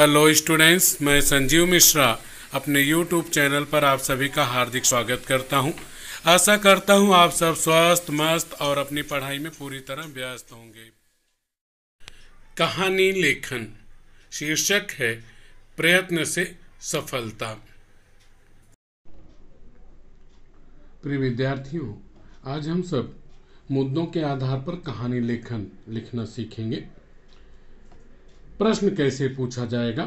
Hello students मैं संजीव मिश्रा अपने YouTube channel पर आप सभी का हार्दिक स्वागत करता हूं। आशा करता हूं आप सब स्वस्थ मस्त और अपनी पढ़ाई में पूरी तरह व्यस्त होंगे कहानी लेखन शीर्षक है प्रयत्न से सफलता प्रिय विद्यार्थियों आज हम सब मुद्दों के आधार पर कहानी लेखन लिखना सीखेंगे प्रश्न कैसे पूछा जाएगा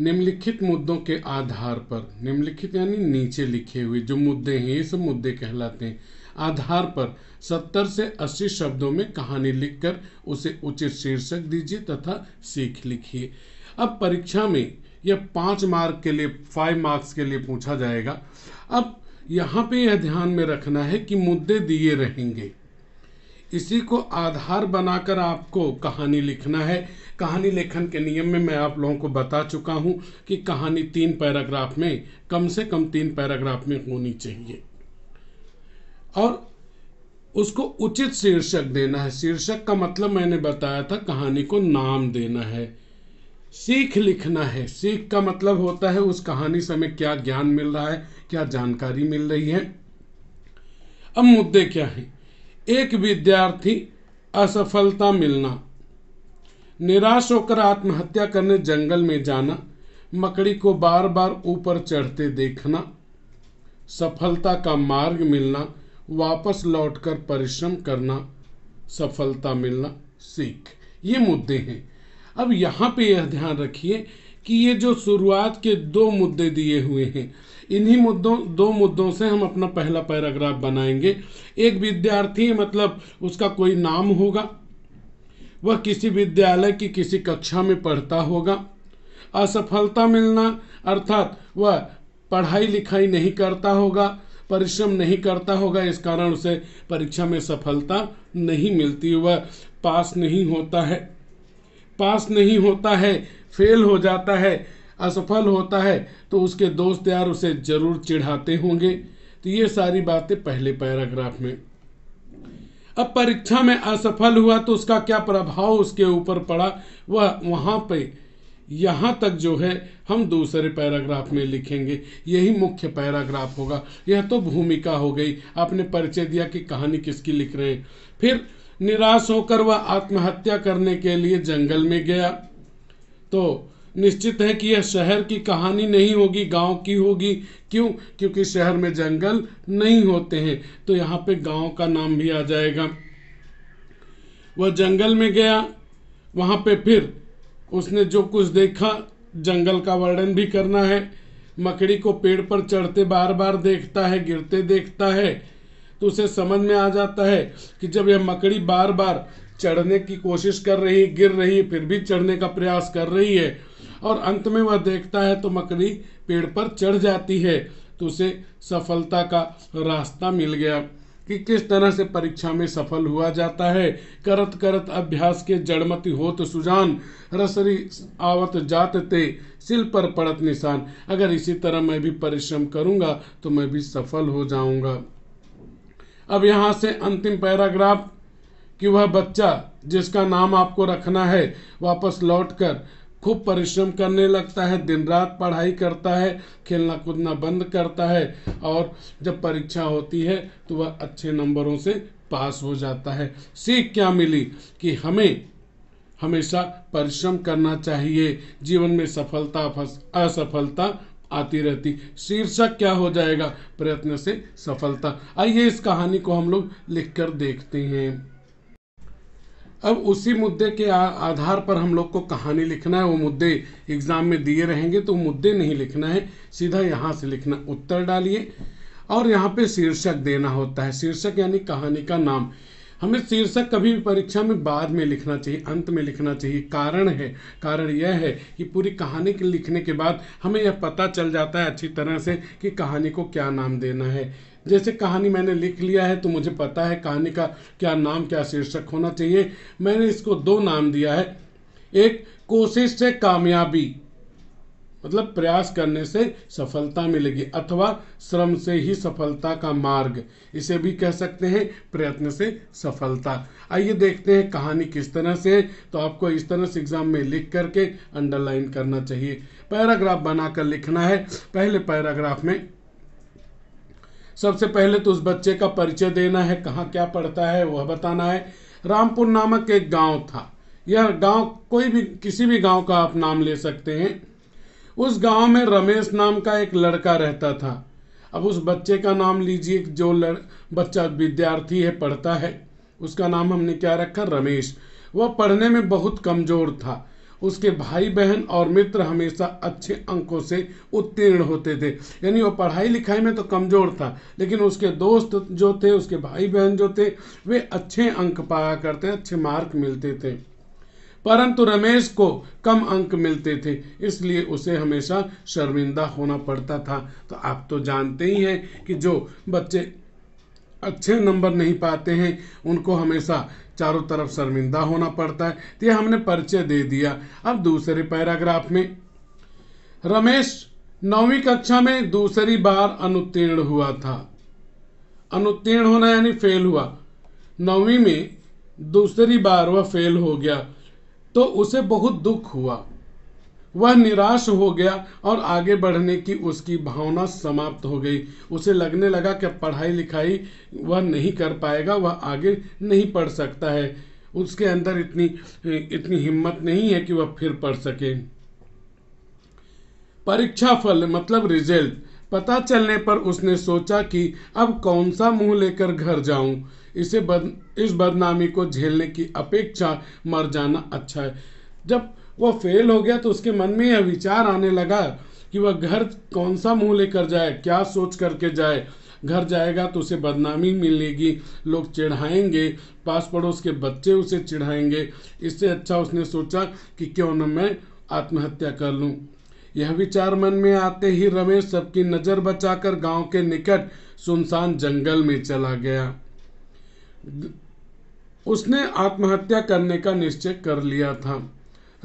निम्नलिखित मुद्दों के आधार पर निम्नलिखित यानी नीचे लिखे हुए जो मुद्दे हैं ये सब मुद्दे कहलाते हैं आधार पर 70 से 80 शब्दों में कहानी लिखकर उसे उचित शीर्षक दीजिए तथा सीख लिखिए अब परीक्षा में यह पाँच मार्क के लिए फाइव मार्क्स के लिए पूछा जाएगा अब यहाँ पे यह ध्यान में रखना है कि मुद्दे दिए रहेंगे इसी को आधार बनाकर आपको कहानी लिखना है कहानी लेखन के नियम में मैं आप लोगों को बता चुका हूँ कि कहानी तीन पैराग्राफ में कम से कम तीन पैराग्राफ में होनी चाहिए और उसको उचित शीर्षक देना है शीर्षक का मतलब मैंने बताया था कहानी को नाम देना है सीख लिखना है सीख का मतलब होता है उस कहानी से हमें क्या ज्ञान मिल रहा है क्या जानकारी मिल रही है अब मुद्दे क्या हैं एक विद्यार्थी असफलता मिलना निराश होकर आत्महत्या करने जंगल में जाना मकड़ी को बार बार ऊपर चढ़ते देखना सफलता का मार्ग मिलना वापस लौटकर परिश्रम करना सफलता मिलना सीख ये मुद्दे हैं अब यहाँ पे यह ध्यान रखिए कि ये जो शुरुआत के दो मुद्दे दिए हुए हैं इन्हीं मुद्दों दो मुद्दों से हम अपना पहला पैराग्राफ बनाएंगे एक विद्यार्थी मतलब उसका कोई नाम होगा वह किसी विद्यालय की किसी कक्षा में पढ़ता होगा असफलता मिलना अर्थात वह पढ़ाई लिखाई नहीं करता होगा परिश्रम नहीं करता होगा इस कारण उसे परीक्षा में सफलता नहीं मिलती वह पास नहीं होता है पास नहीं होता है फेल हो जाता है असफल होता है तो उसके दोस्त यार उसे जरूर चिढ़ाते होंगे तो ये सारी बातें पहले पैराग्राफ में अब परीक्षा में असफल हुआ तो उसका क्या प्रभाव उसके ऊपर पड़ा वह वहाँ पे यहाँ तक जो है हम दूसरे पैराग्राफ में लिखेंगे यही मुख्य पैराग्राफ होगा यह तो भूमिका हो गई आपने परिचय दिया कि कहानी किसकी लिख रहे हैं फिर निराश होकर वह आत्महत्या करने के लिए जंगल में गया तो निश्चित है कि यह शहर की कहानी नहीं होगी गांव की होगी क्यों क्योंकि शहर में जंगल नहीं होते हैं तो यहाँ पे गांव का नाम भी आ जाएगा वह जंगल में गया वहाँ पे फिर उसने जो कुछ देखा जंगल का वर्णन भी करना है मकड़ी को पेड़ पर चढ़ते बार बार देखता है गिरते देखता है तो उसे समझ में आ जाता है कि जब यह मकड़ी बार बार चढ़ने की कोशिश कर रही गिर रही फिर भी चढ़ने का प्रयास कर रही है और अंत में वह देखता है तो मकड़ी पेड़ पर चढ़ जाती है तो उसे सफलता का रास्ता मिल गया कि किस तरह से परीक्षा में सफल हुआ जाता है करत करत अभ्यास के जड़मति होत सुजान रसरी आवत जात ते सिल पर पड़त निशान अगर इसी तरह मैं भी परिश्रम करूंगा तो मैं भी सफल हो जाऊंगा अब यहाँ से अंतिम पैराग्राफ कि वह बच्चा जिसका नाम आपको रखना है वापस लौट कर खूब परिश्रम करने लगता है दिन रात पढ़ाई करता है खेलना कूदना बंद करता है और जब परीक्षा होती है तो वह अच्छे नंबरों से पास हो जाता है सीख क्या मिली कि हमें हमेशा परिश्रम करना चाहिए जीवन में सफलता असफलता आती रहती शीर्षक क्या हो जाएगा प्रयत्न से सफलता आइए इस कहानी को हम लोग कर देखते हैं अब उसी मुद्दे के आ, आधार पर हम लोग को कहानी लिखना है वो मुद्दे एग्ज़ाम में दिए रहेंगे तो मुद्दे नहीं लिखना है सीधा यहाँ से लिखना उत्तर डालिए और यहाँ पे शीर्षक देना होता है शीर्षक यानी कहानी का नाम हमें शीर्षक कभी भी परीक्षा में बाद में लिखना चाहिए अंत में लिखना चाहिए कारण है कारण यह है कि पूरी कहानी के लिखने के बाद हमें यह पता चल जाता है अच्छी तरह से कि कहानी को क्या नाम देना है जैसे कहानी मैंने लिख लिया है तो मुझे पता है कहानी का क्या नाम क्या शीर्षक होना चाहिए मैंने इसको दो नाम दिया है एक कोशिश से कामयाबी मतलब प्रयास करने से सफलता मिलेगी अथवा श्रम से ही सफलता का मार्ग इसे भी कह सकते हैं प्रयत्न से सफलता आइए देखते हैं कहानी किस तरह से है तो आपको इस तरह से एग्जाम में लिख करके अंडरलाइन करना चाहिए पैराग्राफ बनाकर लिखना है पहले पैराग्राफ में सबसे पहले तो उस बच्चे का परिचय देना है कहाँ क्या पढ़ता है वह बताना है रामपुर नामक एक गांव था यह गांव कोई भी किसी भी गांव का आप नाम ले सकते हैं उस गांव में रमेश नाम का एक लड़का रहता था अब उस बच्चे का नाम लीजिए जो लड़ बच्चा विद्यार्थी है पढ़ता है उसका नाम हमने क्या रखा रमेश वह पढ़ने में बहुत कमज़ोर था उसके भाई बहन और मित्र हमेशा अच्छे अंकों से उत्तीर्ण होते थे यानी वो पढ़ाई लिखाई में तो कमज़ोर था लेकिन उसके दोस्त जो थे उसके भाई बहन जो थे वे अच्छे अंक पाया करते अच्छे मार्क मिलते थे परंतु रमेश को कम अंक मिलते थे इसलिए उसे हमेशा शर्मिंदा होना पड़ता था तो आप तो जानते ही हैं कि जो बच्चे अच्छे नंबर नहीं पाते हैं उनको हमेशा चारों तरफ शर्मिंदा होना पड़ता है तो यह हमने परिचय दे दिया अब दूसरे पैराग्राफ में रमेश नौवीं कक्षा में दूसरी बार अनुत्तीर्ण हुआ था अनुत्तीर्ण होना यानी फेल हुआ नौवीं में दूसरी बार वह फेल हो गया तो उसे बहुत दुख हुआ वह निराश हो गया और आगे बढ़ने की उसकी भावना समाप्त हो गई उसे लगने लगा कि पढ़ाई लिखाई वह नहीं कर पाएगा वह आगे नहीं पढ़ सकता है उसके अंदर इतनी इतनी हिम्मत नहीं है कि वह फिर पढ़ सके परीक्षा फल मतलब रिजल्ट पता चलने पर उसने सोचा कि अब कौन सा मुंह लेकर घर जाऊं इसे बद, इस बदनामी को झेलने की अपेक्षा मर जाना अच्छा है जब वो फेल हो गया तो उसके मन में यह विचार आने लगा कि वह घर कौन सा मुंह लेकर जाए क्या सोच करके जाए घर जाएगा तो उसे बदनामी मिलेगी लोग चिढ़ाएंगे पास पड़ोस के बच्चे उसे चिढ़ाएंगे इससे अच्छा उसने सोचा कि क्यों न मैं आत्महत्या कर लूं यह विचार मन में आते ही रमेश सबकी नज़र बचाकर गांव के निकट सुनसान जंगल में चला गया उसने आत्महत्या करने का निश्चय कर लिया था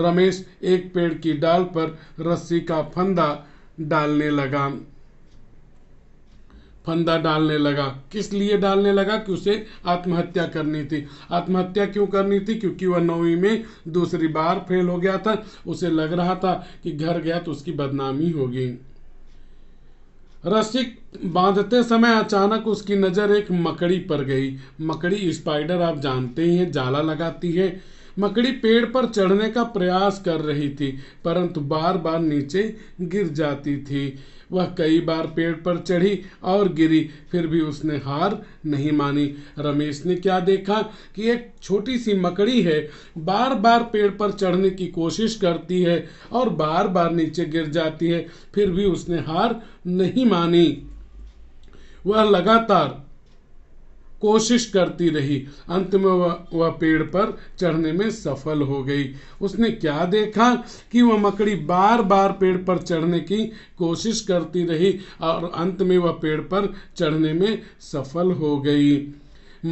रमेश एक पेड़ की डाल पर रस्सी का फंदा डालने लगा फंदा डालने लगा किस लिए डालने लगा कि उसे आत्महत्या करनी थी आत्महत्या क्यों करनी थी क्योंकि वह नौवीं में दूसरी बार फेल हो गया था उसे लग रहा था कि घर गया तो उसकी बदनामी होगी रस्सी बांधते समय अचानक उसकी नज़र एक मकड़ी पर गई मकड़ी स्पाइडर आप जानते ही हैं जाला लगाती है मकड़ी पेड़ पर चढ़ने का प्रयास कर रही थी परंतु बार बार नीचे गिर जाती थी वह कई बार पेड़ पर चढ़ी और गिरी फिर भी उसने हार नहीं मानी रमेश ने क्या देखा कि एक छोटी सी मकड़ी है बार बार पेड़ पर चढ़ने की कोशिश करती है और बार बार नीचे गिर जाती है फिर भी उसने हार नहीं मानी वह लगातार कोशिश करती रही अंत में वह वह पेड़ पर चढ़ने में सफल हो गई उसने क्या देखा कि वह मकड़ी बार बार पेड़ पर चढ़ने की कोशिश करती रही और अंत में वह पेड़ पर चढ़ने में सफल हो गई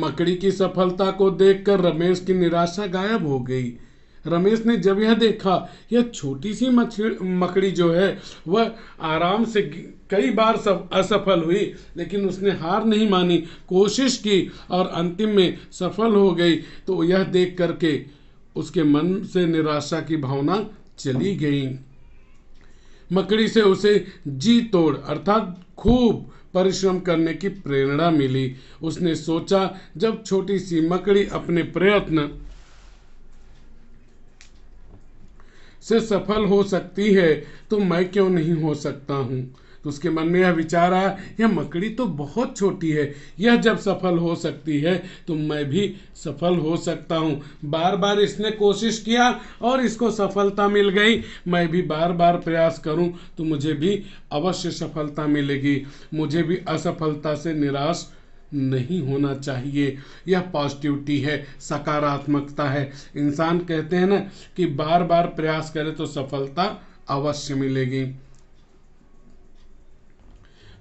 मकड़ी की सफलता को देखकर रमेश की निराशा गायब हो गई रमेश ने जब यह देखा यह छोटी सी मकड़ी जो है वह आराम से कई बार सब असफल हुई लेकिन उसने हार नहीं मानी कोशिश की और अंतिम में सफल हो गई तो यह देख करके उसके मन से निराशा की भावना चली गई मकड़ी से उसे जी तोड़ अर्थात खूब परिश्रम करने की प्रेरणा मिली उसने सोचा जब छोटी सी मकड़ी अपने प्रयत्न से सफल हो सकती है तो मैं क्यों नहीं हो सकता हूँ तो उसके मन में यह विचार आया यह मकड़ी तो बहुत छोटी है यह जब सफल हो सकती है तो मैं भी सफल हो सकता हूँ बार बार इसने कोशिश किया और इसको सफलता मिल गई मैं भी बार बार प्रयास करूँ तो मुझे भी अवश्य सफलता मिलेगी मुझे भी असफलता से निराश नहीं होना चाहिए यह पॉजिटिविटी है सकारात्मकता है इंसान कहते हैं ना कि बार बार प्रयास करे तो सफलता अवश्य मिलेगी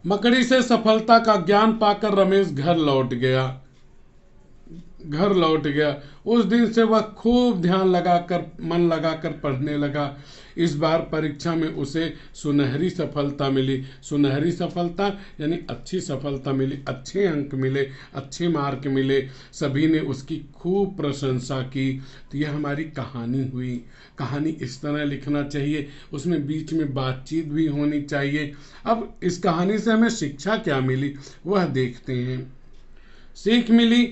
मकड़ी से सफलता का ज्ञान पाकर रमेश घर लौट गया घर लौट गया उस दिन से वह खूब ध्यान लगाकर मन लगाकर पढ़ने लगा इस बार परीक्षा में उसे सुनहरी सफलता मिली सुनहरी सफलता यानी अच्छी सफलता मिली अच्छे अंक मिले अच्छे मार्क मिले सभी ने उसकी खूब प्रशंसा की तो यह हमारी कहानी हुई कहानी इस तरह लिखना चाहिए उसमें बीच में बातचीत भी होनी चाहिए अब इस कहानी से हमें शिक्षा क्या मिली वह देखते हैं सीख मिली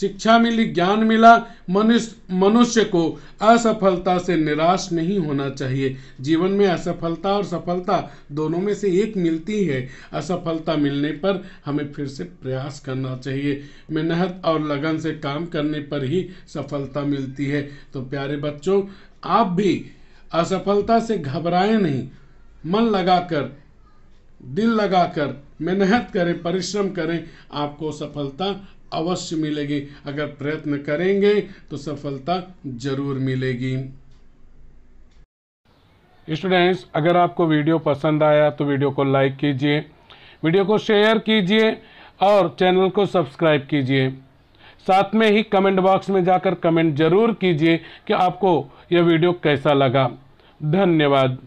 शिक्षा मिली ज्ञान मिला मनुष्य मनुष्य को असफलता से निराश नहीं होना चाहिए जीवन में असफलता और सफलता दोनों में से एक मिलती है असफलता मिलने पर हमें फिर से प्रयास करना चाहिए मेहनत और लगन से काम करने पर ही सफलता मिलती है तो प्यारे बच्चों आप भी असफलता से घबराएं नहीं मन लगाकर दिल लगाकर मेहनत करें परिश्रम करें आपको सफलता अवश्य मिलेगी अगर प्रयत्न करेंगे तो सफलता जरूर मिलेगी स्टूडेंट्स अगर आपको वीडियो पसंद आया तो वीडियो को लाइक कीजिए वीडियो को शेयर कीजिए और चैनल को सब्सक्राइब कीजिए साथ में ही कमेंट बॉक्स में जाकर कमेंट जरूर कीजिए कि आपको यह वीडियो कैसा लगा धन्यवाद